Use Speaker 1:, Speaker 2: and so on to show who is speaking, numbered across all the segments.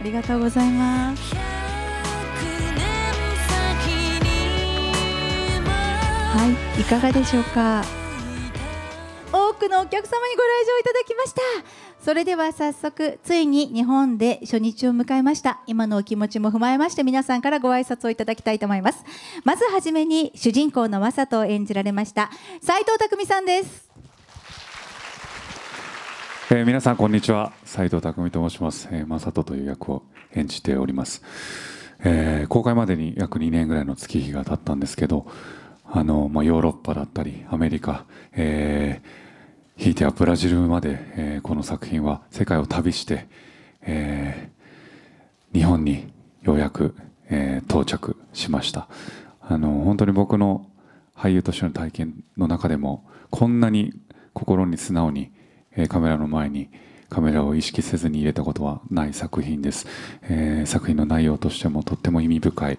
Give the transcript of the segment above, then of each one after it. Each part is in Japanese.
Speaker 1: ありがとうございます。はい、いかがでしょうか。多くのお客様にご来場いただきました。それでは早速、ついに日本で初日を迎えました。今のお気持ちも踏まえまして、皆さんからご挨拶をいただきたいと思います。まずはじめに、主人公のわ正とを演じられました、斎藤匠さんです。
Speaker 2: えー、皆さんこんにちは斉藤匠と申します、えー、正人という役を演じております、えー、公開までに約2年ぐらいの月日が経ったんですけどあの、まあ、ヨーロッパだったりアメリカ、えー、ひいてはブラジルまで、えー、この作品は世界を旅して、えー、日本にようやく、えー、到着しましたあの本当に僕の俳優としての体験の中でもこんなに心に素直にえカメラの前にカメラを意識せずに入れたことはない作品です、えー、作品の内容としてもとっても意味深い、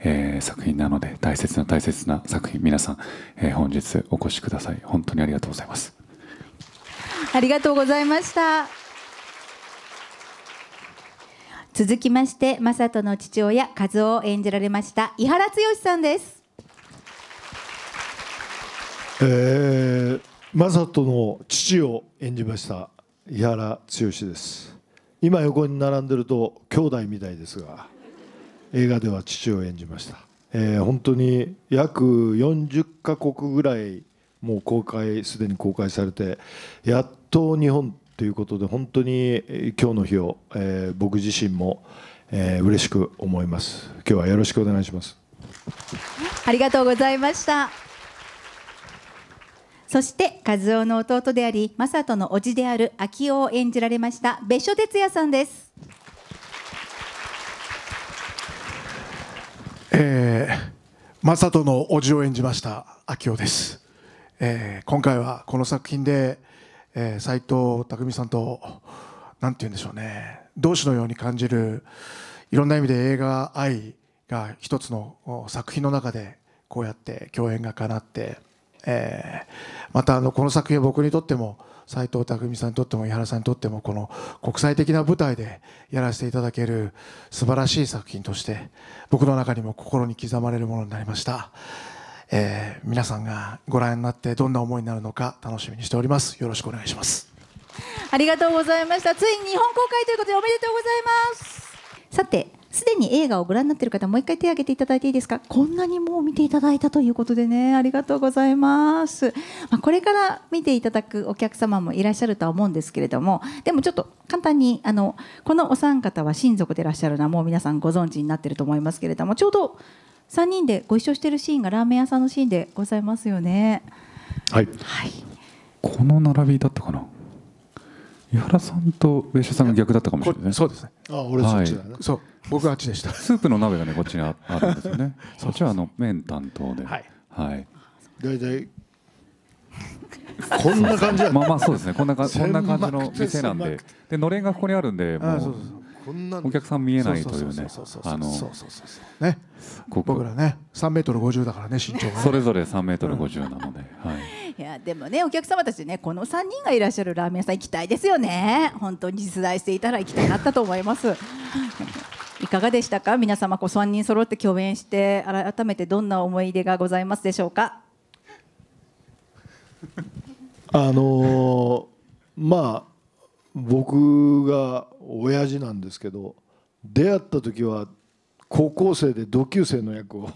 Speaker 2: えー、作品なので大切な大切な作品皆さん、えー、本日お越しください本当にありがとうございま
Speaker 1: すありがとうございました続きまして雅人の父親和夫を演じられました井原剛さんです
Speaker 3: えー正人の父を演じました井原剛です今横に並んでると兄弟みたいですが映画では父を演じました、えー、本当に約40カ国ぐらいもう公開すでに公開されてやっと日本ということで本当に今日の日を、えー、僕自身も、えー、嬉しく思います今日はよろしくお願いします
Speaker 1: ありがとうございましたそして和夫の弟であり正人の叔父である昭夫を演じられました別所哲也さんです、
Speaker 4: えー、正人の叔父を演じました昭夫です、えー、今回はこの作品で、えー、斉藤匠さんとなんて言うんでしょうね同志のように感じるいろんな意味で映画愛が一つの作品の中でこうやって共演がかなってえー、またあのこの作品は僕にとっても斎藤工さんにとっても井原さんにとってもこの国際的な舞台でやらせていただける素晴らしい作品として僕の中にも心に刻まれるものになりました、えー、皆さんがご覧になってどんな思いになるのか楽しみに
Speaker 1: しておりますよろしくお願いしますありがとうございましたついに日本公開ということでおめでとうございますさてすでに映画をご覧になっている方もう一回手を挙げていただいていいですかこんなにもう見ていただいたということでねありがとうございます、まあ、これから見ていただくお客様もいらっしゃるとは思うんですけれどもでもちょっと簡単にあのこのお三方は親族でいらっしゃるのはもう皆さんご存知になっていると思いますけれどもちょうど3人でご一緒しているシーンがラーメン屋さんのシーンでございますよね。
Speaker 3: はい、はい、
Speaker 2: この並びだったかな井原さんと上所さんが逆だったかもしれない、そうですねあ俺そっちだね、はそう僕はあっちでしたスープの鍋がねこっちにあるんですよね そっちはあの麺担当ではいはい大体こんな感じまあまあそうですねこんなかこんな感じの店なんででのれんがここにあるんでもうお客さん見えないというねあのねここ僕ら
Speaker 4: ね三メートル五十だからね身長が、ね、それぞれ三メートル五十な
Speaker 2: ので、
Speaker 1: はい、いやでもねお客様たちねこの三人がいらっしゃるラーメン屋さん行きたいですよね本当に実在していたら行きたいなったと思います いかがでしたか皆様こ三人揃って共演して改めてどんな思い出がございますでしょうか
Speaker 3: あのー、まあ僕が親父なんですけど出会った時は高校生で同級生の役を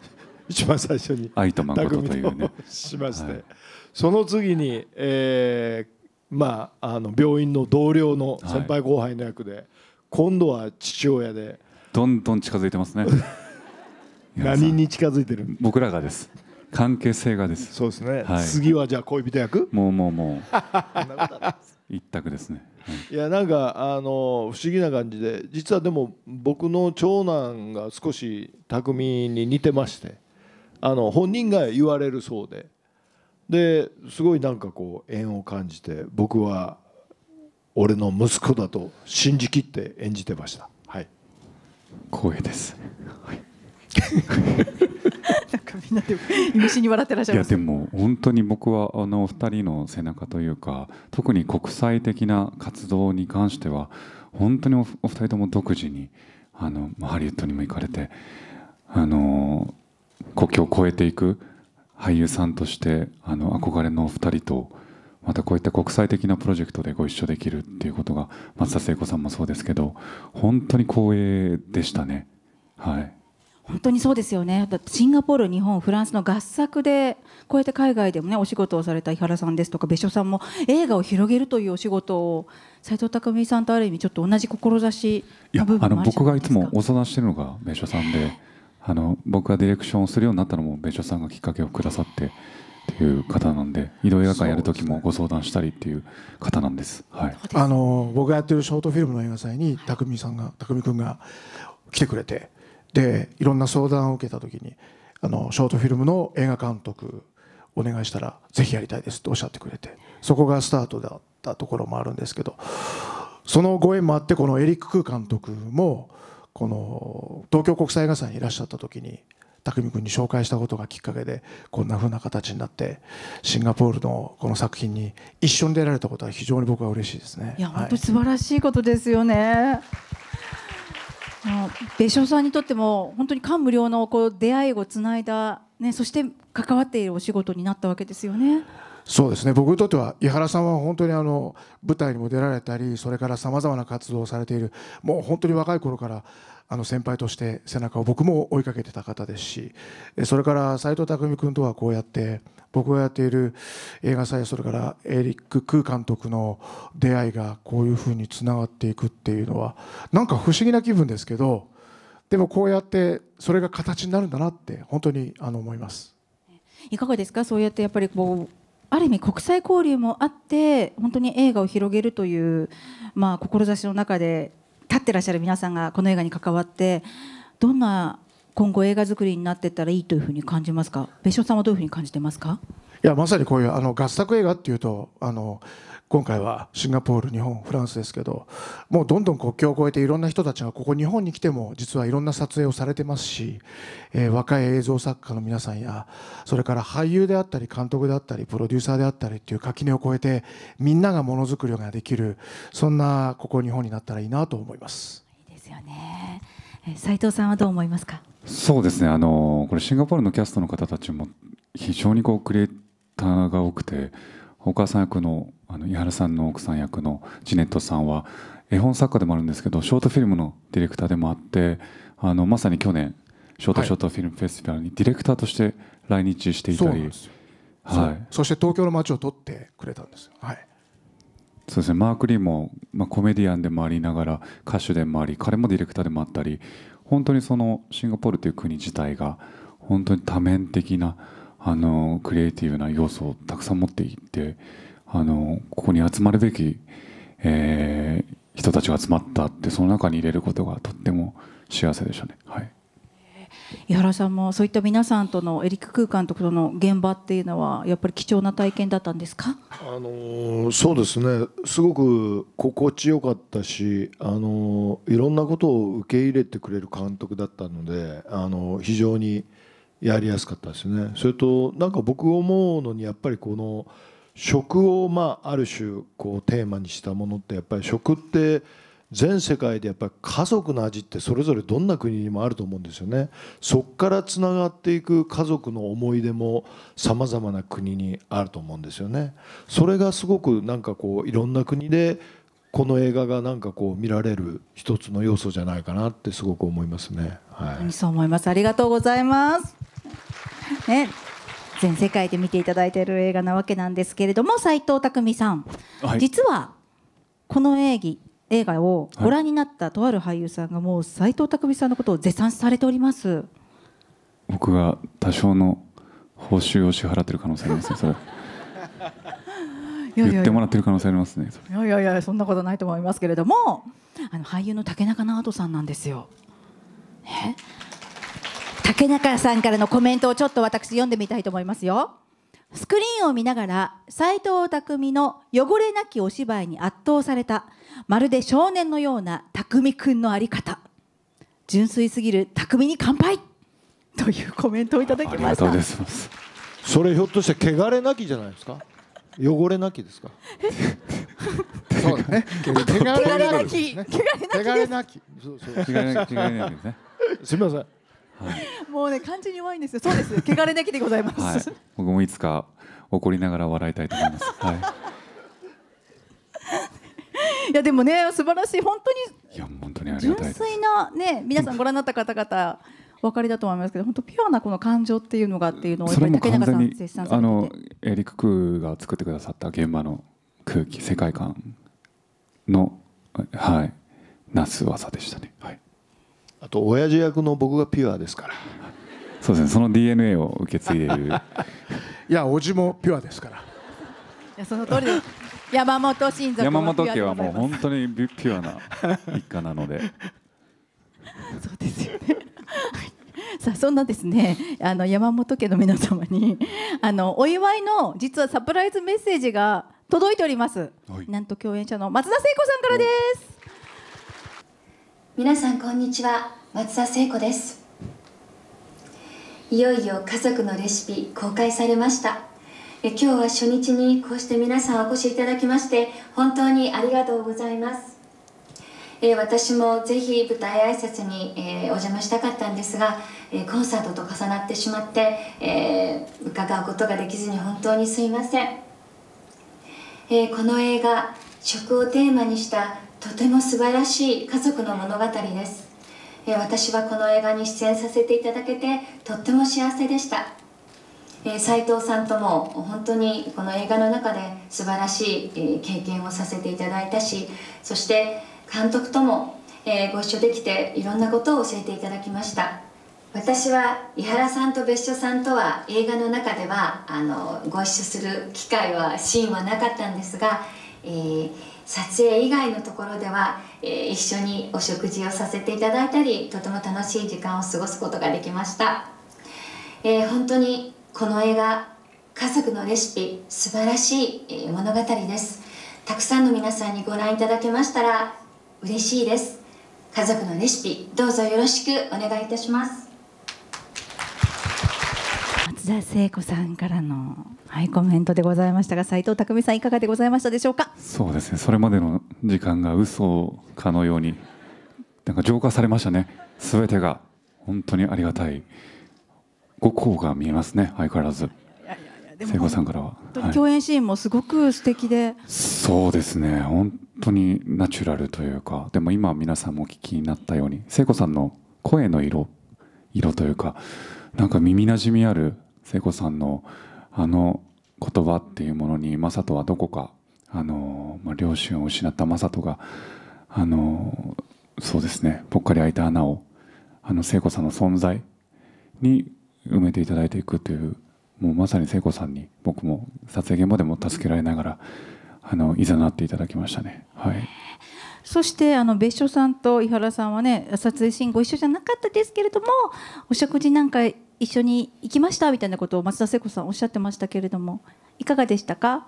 Speaker 3: 一番最初に愛と誠というねしまして、はい、その次に、えー、まああの病院の同僚の先輩後輩の役で、はい、今度は父親で
Speaker 2: どんどん近づいてますね
Speaker 3: 何に近づいてる
Speaker 2: 僕らがです関係性がですそうですね、はい、次
Speaker 3: はじゃあ恋人役もうもうもう一択ですね、はい、いやなんかあの不思議な感じで実はでも僕の長男が少し匠に似てましてあの本人が言われるそうでですごいなんかこう縁を感じて僕は俺の息子だと信じきって演じてましたはい光栄です、は い
Speaker 1: みんなで虫に笑ってらっしゃいいやでも
Speaker 2: 本当に僕はあのお2人の背中というか特に国際的な活動に関しては本当にお二人とも独自にあのハリウッドにも行かれてあの国境を越えていく俳優さんとしてあの憧れのお二人とまたこういった国際的なプロジェクトでご一緒できるっていうことが松田聖子さんもそうですけど本当に光栄でしたね。は
Speaker 1: い本当にそうですよねっシンガポール日本フランスの合作でこうやって海外でもねお仕事をされた井原さんですとか別所さんも映画を広げるというお仕事を斎藤工さんとある意味ちょっと同じ志の部分あ僕
Speaker 2: がいつもお相談しているのが別所さんであの僕がディレクションをするようになったのも別所さんがきっかけをくださってっていう方なんで移動映画館やる時もご相談したりっていう
Speaker 4: 方なんですです、はい、あの僕がやってるショートフィルムの映画祭に匠さんが匠君が来てくれて。でいろんな相談を受けた時にあのショートフィルムの映画監督お願いしたらぜひやりたいですとおっしゃってくれてそこがスタートだったところもあるんですけどそのご縁もあってこのエリック・クー監督もこの東京国際映画祭にいらっしゃった時に匠君に紹介したことがきっかけでこんなふうな形になってシンガポールのこの作品に一緒に出られたことは非常に僕は嬉しいですね。いや、はい、本当
Speaker 1: 素晴らしいことですよね。別所さんにとっても本当に感無量のこう出会いをつないだ、ね、そして関わっているお仕事になったわけですよね。
Speaker 4: そうですね僕にとっては井原さんは本当にあの舞台にも出られたりそれからさまざまな活動をされているもう本当に若い頃からあの先輩として背中を僕も追いかけてた方ですしそれから斎藤工君とはこうやって僕がやっている映画祭それからエリック・クー監督の出会いがこういうふうにつながっていくっていうのはなんか不思議な気分ですけどでもこうやってそれが形になるんだなって本当にあの思います。
Speaker 1: いかがですかそうやってやっぱりこうある意味国際交流もあって本当に映画を広げるという、まあ、志の中で立ってらっしゃる皆さんがこの映画に関わってどんな今後映画作りになっていったらいいというふうに感じますか別所さんはどういうふうに感じてますか
Speaker 4: いやまさにこういうあの合作映画っていうとあの今回はシンガポール、日本、フランスですけどもうどんどん国境を越えていろんな人たちがここ日本に来ても実はいろんな撮影をされてますし、えー、若い映像作家の皆さんやそれから俳優であったり監督であったりプロデューサーであったりっていう垣根を越えてみんながものづくりができるそんなここ日本になったらいいなと思います。いいですよ
Speaker 1: ね斉藤さんはどう思いますか
Speaker 2: そうですねあのこれシンガポールのキャストの方たちも非常にこうクリエイ方が多くてお母さん役のあの伊原さんの奥さん役のジネットさんは絵本作家でもあるんですけどショートフィルムのディレクターでもあってあのまさに去年ショートショートフィルムフェスティバルにディレクターとして来日していたり、
Speaker 4: はい、そして東京の街を撮ってくれ
Speaker 2: たんですよ、はい、そうですねマーク・リーも、まあ、コメディアンでもありながら歌手でもあり彼もディレクターでもあったり本当にそのシンガポールという国自体が本当に多面的な。あのクリエイティブな要素をたくさん持っていってあのここに集まるべき、えー、人たちが集まったってその中に入れることがとっても幸せでしたね。はい
Speaker 1: 井原さんもそういった皆さんとのエリック空間とこの現場っていうのはやっぱり貴重な体験だったんですか
Speaker 3: あのそうですねすごく心地よかったしあのいろんなことを受け入れてくれる監督だったのであの非常にやりやすかったですね。それとなんか僕思うのにやっぱりこの食をまあある種こうテーマにしたものってやっぱり食って全世界でやっぱり家族の味ってそれぞれどんな国にもあると思うんですよねそこからつながっていく家族の思い出もさまざまな国にあると思うんですよねそれがすごくなんかこういろんな国でこの映画がなんかこう見られる一つの要素じゃないかなってすごく思いますね。
Speaker 1: はい、そう思います。ありがとうございます。ね、全世界で見ていただいている映画なわけなんですけれども斎藤工さん、はい、実はこの映画映画をご覧になったとある俳優さんがもう斎藤工さんのことを絶賛されております
Speaker 2: 僕が多少の報酬を支払ってる可能性ありますねそれ言ってもらってる可能性ありますね
Speaker 1: いやいやいやそんなことないと思いますけれどもあの俳優の竹中直人さんなんですよ。え竹中さんからのコメントをちょっと私読んでみたいと思いますよスクリーンを見ながら斎藤匠の汚れなきお芝居に圧倒されたまるで少年のような匠くんの在り方純粋すぎる匠に乾杯というコメントをいただきました
Speaker 3: それひょっとして汚れなきじゃないですか汚れなきですか。そうね。汚れなき。
Speaker 1: 汚れ
Speaker 4: な
Speaker 3: き。汚れなき。すみません。
Speaker 1: もうね感じに弱いんですよ。そうです。汚れなきでございます。はい、
Speaker 2: 僕もいつか怒りながら笑いたいと思います。はい。
Speaker 1: いやでもね素晴らしい本当にいや
Speaker 2: 本当に純粋
Speaker 1: なね皆さんご覧になった方々。お分かりだと思いますけど本当ピュアなこの感情っていうのがっていうのをり竹中あの
Speaker 2: エリック・クーが作ってくださった現場の空気世界観のはいなす技
Speaker 3: でしたねはいあと親父役の僕がピュアですから
Speaker 2: そうですねその DNA を
Speaker 3: 受け継いでいる いやおじもピュアですからい
Speaker 1: やその通りです 山本親族山本家はもう本
Speaker 2: 当にピュアな一家なので
Speaker 1: そうですよね さあそんなですねあの山本家の皆様にあのお祝いの実はサプライズメッセージが届いております、はい、なんと共演者の松田聖子さんからです
Speaker 5: 皆さんこんにちは松田聖子ですいよいよ家族のレシピ公開されましたえ今日は初日にこうして皆さんお越しいただきまして本当にありがとうございますえ私もぜひ舞台挨拶に、えー、お邪魔したかったんですが、えコンサートと重なってしまって、えー、伺うことができずに本当にすいません、えー、この映画食をテーマにしたとても素晴らしい家族の物語です私はこの映画に出演させていただけてとっても幸せでした斉藤さんとも本当にこの映画の中で素晴らしい経験をさせていただいたしそして監督ともご一緒できていろんなことを教えていただきました私は伊原さんと別所さんとは映画の中ではあのご一緒する機会はシーンはなかったんですが、えー撮影以外のところでは、えー、一緒にお食事をさせていただいたりとても楽しい時間を過ごすことができました、えー、本当にこの映画「家族のレシピ」素晴らしい物語ですたくさんの皆さんにご覧いただけましたら嬉しいです家族のレシピどうぞよろしくお願いいたします
Speaker 1: 田聖子さんからの、はい、コメントでございましたが斎藤工さんいかがでございましたでしょうか
Speaker 2: そうですねそれまでの時間が嘘かのようになんか浄化されましたねすべてが本当にありがたいご幸が見えますね相変わらず聖子さんからは
Speaker 1: 共演シーンもすごく素敵で、はい、
Speaker 2: そうですね本当にナチュラルというかでも今皆さんもお聞きになったように聖子さんの声の色色というかなんか耳なじみある聖子さんのあの言葉っていうものに正人はどこかあの、まあ、両親を失った正人があのそうですねぽっかり開いた穴をあの聖子さんの存在に埋めていただいていくというもうまさに聖子さんに僕も撮影現場でも助けられながらあのいざなっていただきましたね。はい
Speaker 1: そしてあの別所さんと井原さんはね撮影シーンご一緒じゃなかったですけれどもお食事なんか一緒に行きましたみたいなことを松田聖子さんおっしゃってましたけれどもいかがでしたか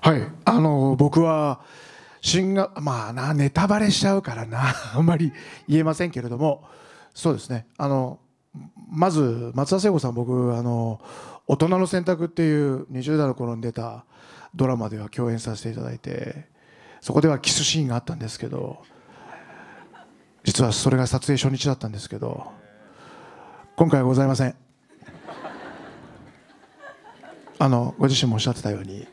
Speaker 4: はいあの僕は新がまあなネタバレしちゃうからな あんまり言えませんけれどもそうですねあのまず松田聖子さん僕あの「大人の選択」っていう20代の頃に出たドラマでは共演させていただいてそこではキスシーンがあったんですけど実はそれが撮影初日だったんですけど。今回はございませんあのご自身もおっしゃってたように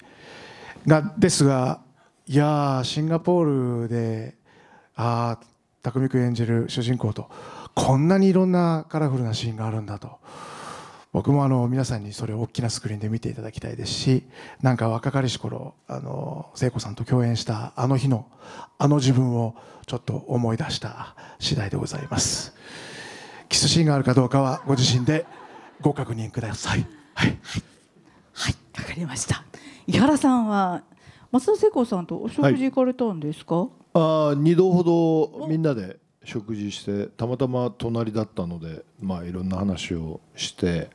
Speaker 4: がですがいやシンガポールでああ匠君演じる主人公とこんなにいろんなカラフルなシーンがあるんだと僕もあの皆さんにそれを大きなスクリーンで見ていただきたいですしなんか若かりし頃あの聖子さんと共演したあの日のあの自分をちょっと思い出した次第でございます。キスシーンがあるかどうかはご自身でご確認ください。はい、
Speaker 1: はい、わ、かりました。伊原さんは松田聖子さんとお食事行かれたんですか？はい、
Speaker 3: ああ、二度ほどみんなで食事してたまたま隣だったので、まあいろんな話をして、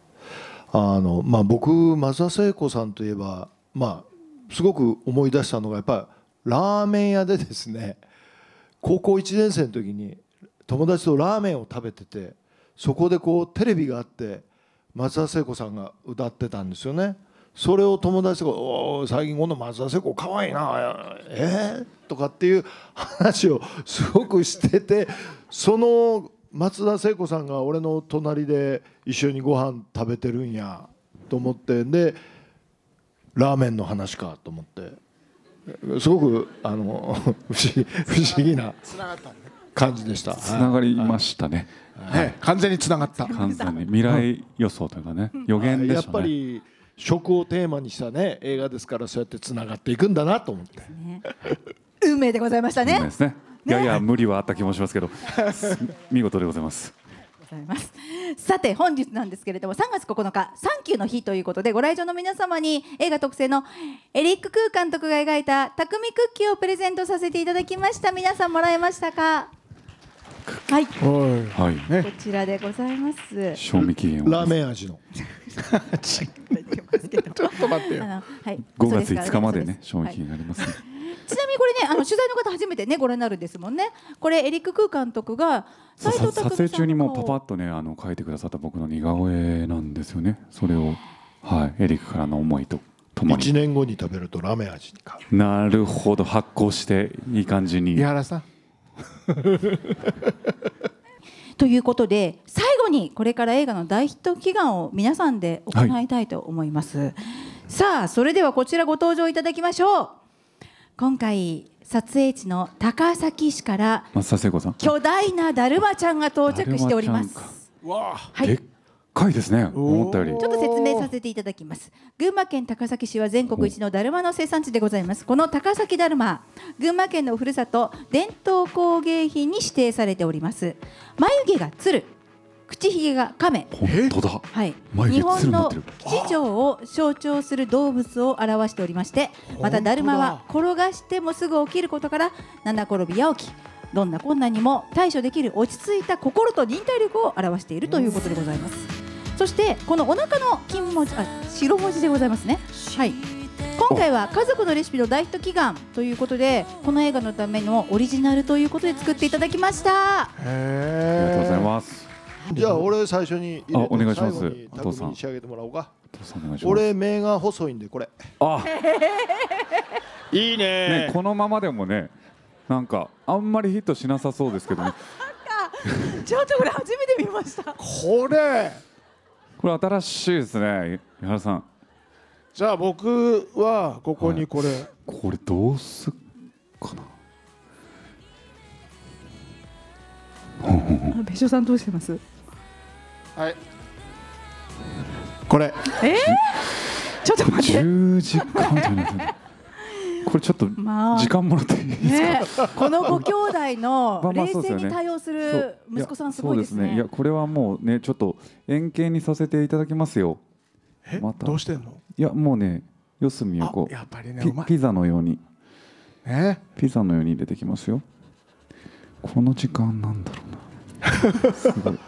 Speaker 3: あのまあ僕松田聖子さんといえば、まあすごく思い出したのがやっぱりラーメン屋でですね、高校一年生の時に友達とラーメンを食べててそこでこうテレビがあって松田聖子さんが歌ってたんですよねそれを友達が「おお最近この松田聖子かわいいなえー、とかっていう話をすごくしててその松田聖子さんが俺の隣で一緒にご飯食べてるんやと思ってでラーメンの話かと思ってすごくあの不思議不思議な感じでした。つながりましたね、はいね、完全につながった完全に未来予想というかね、予言でしね、やっぱり食をテーマにしたね映画ですからそうやってつながっていくんだなと思って、ね、
Speaker 1: 運命でございましたね
Speaker 3: ね
Speaker 2: やや無理はあった気もしますけど 見事でございます
Speaker 1: ございますさて本日なんですけれども3月9日サンキューの日ということでご来場の皆様に映画特製のエリック・クー監督が描いた匠クッキーをプレゼントさせていただきました皆さんもらえましたかク。はい。はい。こちらでございます。賞
Speaker 3: 味期限ラーメン味の。ちょ
Speaker 1: っと待ってよ。はい。5月5日までね賞味期限あります、ちなみにこれねあの取材の方初めてねご覧になるんですもんね。これエリック空ー監督が撮影中にもパパ
Speaker 2: ッとねあの書いてくださった僕の似顔絵なんですよね。それをはいエリックからの思いと。1年後に食べる
Speaker 3: とラーメン味に
Speaker 2: 変わるなるほど発酵していい感じに井原さん
Speaker 1: ということで最後にこれから映画の大ヒット祈願を皆さんで行いたいと思います、はい、さあそれではこちらご登場いただきましょう今回撮影地の高崎市からさん巨大なだるまちゃんが到着しております
Speaker 2: わあ、はい、でっ深いですね思ったよりちょっと
Speaker 1: 説明させていただきます群馬県高崎市は全国一のだるまの生産地でございますこの高崎だるま群馬県のふるさと伝統工芸品に指定されております眉毛が鶴口ひげが亀本当だ、はい、日本の吉祥を象徴する動物を表しておりましてまただるまは転がしてもすぐ起きることから七転び八起きどんな困難にも対処できる落ち着いた心と忍耐力を表しているということでございます。そしてこのお腹の金文字あ白文字でございますねはい今回は「家族のレシピ」の大ヒット祈願ということでこの映画のためのオリジナルということで作っていただきました
Speaker 2: へありがとうございます
Speaker 3: じゃあ俺最初にあお願いしますお父さん仕上げてもらおうかおお父さん願いします俺目が細いんでこれ
Speaker 2: あ いいね、ね、このままでもねなんかあんまりヒットしなさそうですけどね
Speaker 1: ちょっとこれ初めて見ましたこれ
Speaker 2: これ新しいですね井原さん
Speaker 4: じゃあ僕はここ
Speaker 1: にこれ、はい、
Speaker 2: これどうすっ
Speaker 1: かな別所さんどうしてますはいこれえー、ちょっと待って10 時間ってこれちょっと時間もらっていいですか、ね、このご兄弟の 冷静に対応する息子さんすごいですね,、そうですねいや
Speaker 2: これはもうねちょっと円形にさせていただきますよえ、また、どうしてんのいやもうね四隅をこうやっぱりね、ね、ピザのように、ね、ピザのように出てきますよこの時間なんだろうな すごい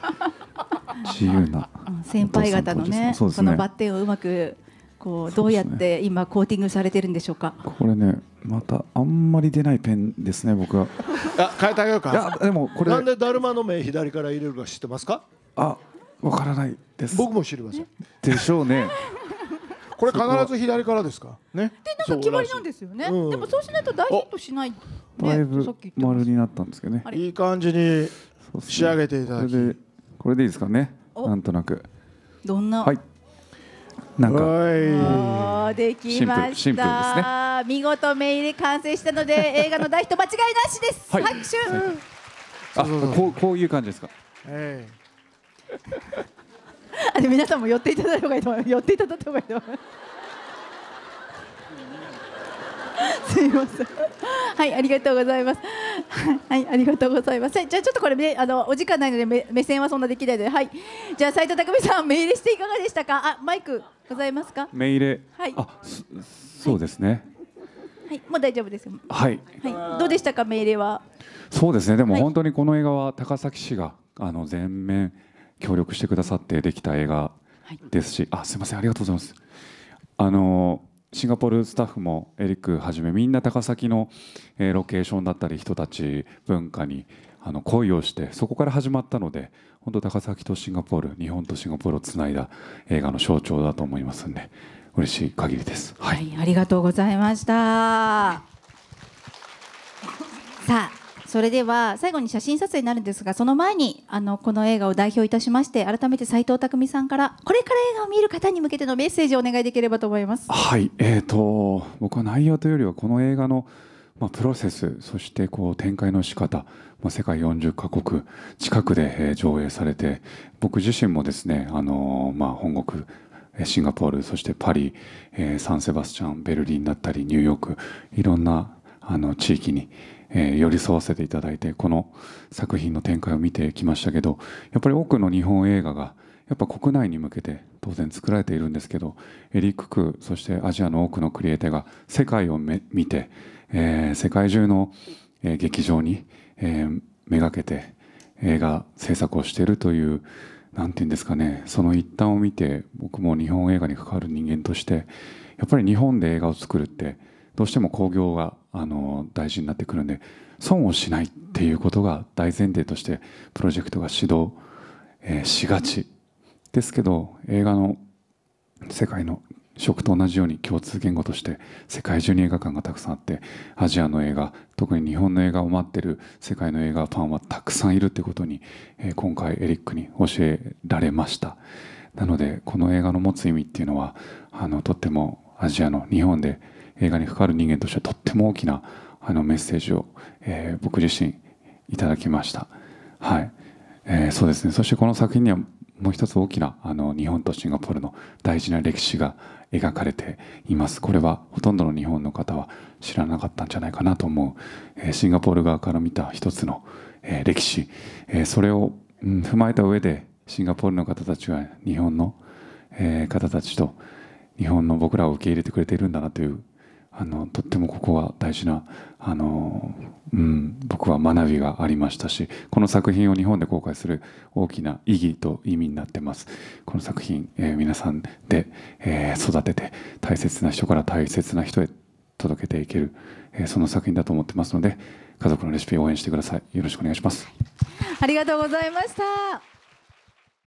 Speaker 2: 自由な
Speaker 1: 先輩方のねねそのバッテンをうまくこうどうやって今コーティングされてるんでしょうか。
Speaker 2: これね、またあんまり出ないペンですね、僕は。
Speaker 3: あ、変えてあげようか。いや、でもこれ。なんでだるまの目左から入れるか知ってますか。あ、わからないです。僕も知りません。
Speaker 4: でしょうね。
Speaker 3: これ必ず左からですか。ね。
Speaker 4: で、なんか決まりなん
Speaker 1: ですよね。うん、でもそうしないと大ヒットしない、ね。
Speaker 4: だいぶ丸になったんですけどね。いい感じに仕上げていただき。これこれでいいですかね。なんとなく。どんな。はい。なんかできました、
Speaker 1: 見事メイで完成したので映画の大ヒット間違いなしです、はい、拍手、
Speaker 2: あこうこういう感じですか、
Speaker 1: えーあ皆さんも寄っていただいた方がいいと思います。寄っていただいた方がいいと思います。すみません。はい、ありがとうございます。はい、ありがとうございます。じゃあちょっとこれね、あのお時間ないので目目線はそんなできないので、はい。じゃあ斉藤匠さんメールしていかがでしたか。あ、マイク。ございますか。メ
Speaker 2: ール。はい。あ、そうですね。
Speaker 1: はい、もう大丈夫ですよ。はい。はい。どうでしたか、命令は。
Speaker 2: そうですね。でも、本当にこの映画は高崎市が、あの全面協力してくださってできた映画ですし、あ、すみません、ありがとうございます。あの。シンガポールスタッフもエリックはじめみんな高崎の、えロケーションだったり人たち文化にあの恋をしてそこから始まったので本当高崎とシンガポール日本とシンガポールをつないだ映画の象徴だと思いますんで嬉しい限りです、
Speaker 1: はい、はい、ありがとうございましたさあそれでは最後に写真撮影になるんですがその前にあのこの映画を代表いたしまして改めて斉藤匠さんからこれから映画を見る方に向けてのメッセージをお願いできればと思います。は
Speaker 2: い、えーと僕は内容というよりはこの映画のまあ、プロセスそしてこう展開の仕方、まあ、世界40カ国近くで上映されて僕自身もですね、あのまあ、本国シンガポールそしてパリ、サンセバスチャンベルリンだったりニューヨークいろんなあの地域に、寄り添わせていただいてこの作品の展開を見てきましたけどやっぱり多くの日本映画がやっぱ国内に向けて当然作られているんですけどエリック・クーそしてアジアの多くのクリエイターが世界を見てえー、世界中の、えー、劇場に、えー、めがけて映画制作をしているという何て言うんですかねその一端を見て僕も日本映画に関わる人間としてやっぱり日本で映画を作るってどうしても興行があの大事になってくるんで損をしないっていうことが大前提としてプロジェクトが始動、えー、しがちですけど映画の世界の食と同じように共通言語として世界中に映画館がたくさんあってアジアの映画特に日本の映画を待ってる世界の映画ファンはたくさんいるってことに、今回エリックに教えられましたなのでこの映画の持つ意味っていうのはあのとってもアジアの日本で映画に関わる人間としてはとっても大きなあのメッセージを、えー、僕自身いただきましたはい、えー、そうですねそしてこの作品にはもう一つ大きなあの日本とシンガポールの大事な歴史が描かれていますこれはほとんどの日本の方は知らなかったんじゃないかなと思うシンガポール側から見た一つの歴史それを踏まえた上でシンガポールの方たちは日本の方たちと日本の僕らを受け入れてくれているんだなというあのとってもここは大事なあの、うん、僕は学びがありましたしこの作品を日本で公開する大きな意義と意味になってますこの作品、えー、皆さんで、えー、育てて大切な人から大切な人へ届けていける、えー、その作品だと思ってますので家族のレシピ応援してくださいよろしくお願いします
Speaker 1: ありがとうございました